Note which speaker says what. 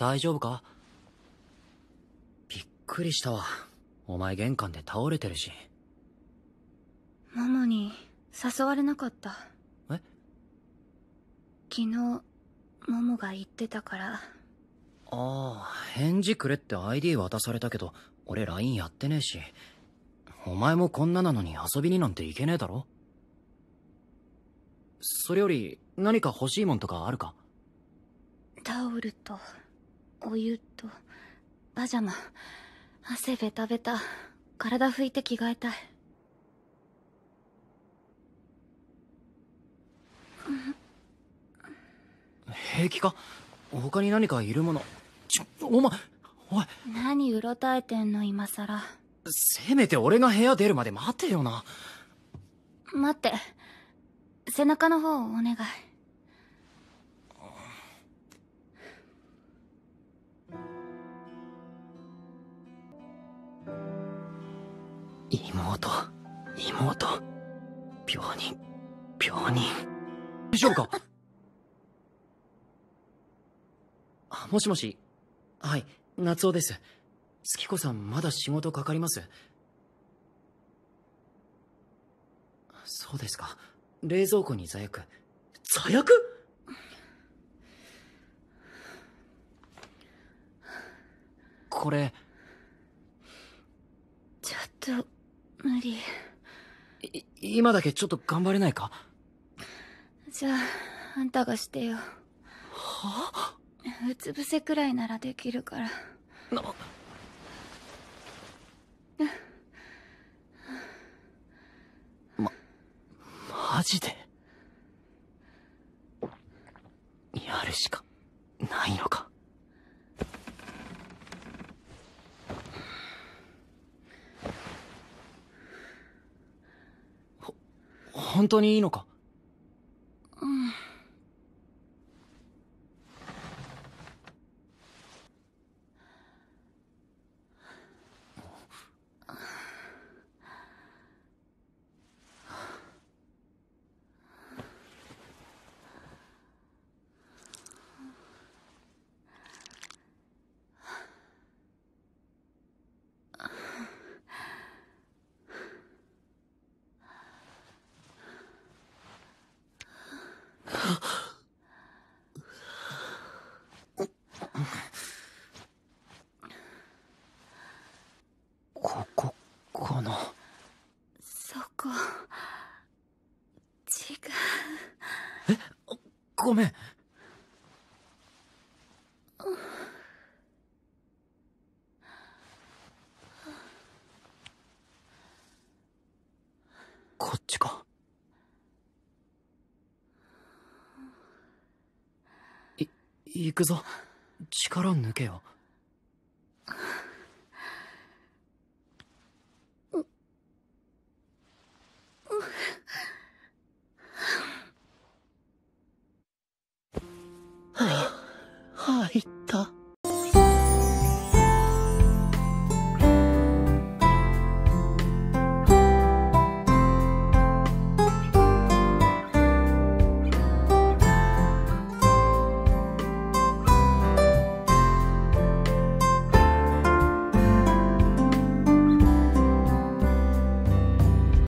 Speaker 1: 大丈夫かびっくりしたわ。お前玄関で倒れてるし。
Speaker 2: ママに誘われなかった。え昨日、モモが言ってたから。あ
Speaker 1: あ、返事くれって ID 渡されたけど、俺 LINE やってねえし。お前もこんななのに遊びになんて行けねえだろそれより、何か欲しいもんとかあるか
Speaker 2: タオルと。お湯とパジャマ汗ベタベタ体拭いて着替えたい
Speaker 1: 平気か他に何かいるものちょお前
Speaker 2: おい何うろたえてんの今さら
Speaker 1: せめて俺が部屋出るまで待てよな
Speaker 2: 待って背中の方をお願い
Speaker 1: 妹病人病人大丈夫かあもしもしはい夏男です月子さんまだ仕事かかりますそうですか冷蔵庫に座薬座薬これ
Speaker 2: ちょっと無理。
Speaker 1: 今だけちょっと頑張れないか
Speaker 2: じゃあ、あんたがしてよ。はあ。うつ伏せくらいならできるから。な、ま、マジでやるしかないのか。
Speaker 1: 本当にいいのか？子違うえごめん
Speaker 2: こっちか
Speaker 1: い行くぞ力抜けよいった。